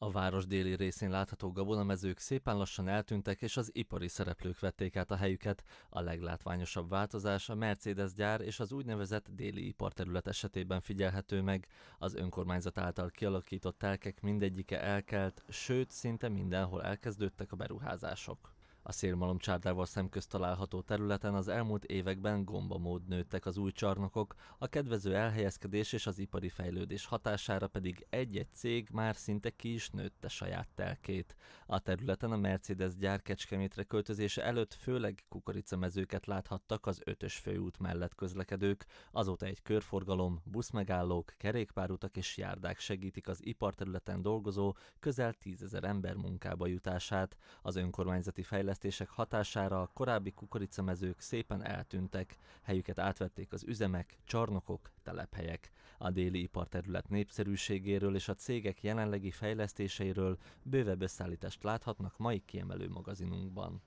A város déli részén látható gabonamezők szépen lassan eltűntek, és az ipari szereplők vették át a helyüket. A leglátványosabb változás a Mercedes gyár és az úgynevezett déli iparterület esetében figyelhető meg. Az önkormányzat által kialakított telkek mindegyike elkelt, sőt, szinte mindenhol elkezdődtek a beruházások. A szélmalomcsárdával szemközt található területen az elmúlt években gombamód nőttek az új csarnokok, a kedvező elhelyezkedés és az ipari fejlődés hatására pedig egy-egy cég már szinte ki is nőtte saját telkét. A területen a Mercedes gyár Kecskemétre költözése előtt főleg kukoricamezőket láthattak az ötös főút mellett közlekedők, azóta egy körforgalom, buszmegállók, kerékpárutak és járdák segítik az iparterületen dolgozó közel tízezer ember munkába jutását. Az önkormányzati fejlesztés fejlesztések hatására a korábbi kukoricamezők szépen eltűntek, helyüket átvették az üzemek, csarnokok, telephelyek. A déli iparterület népszerűségéről és a cégek jelenlegi fejlesztéseiről bővebb összeállítást láthatnak mai kiemelő magazinunkban.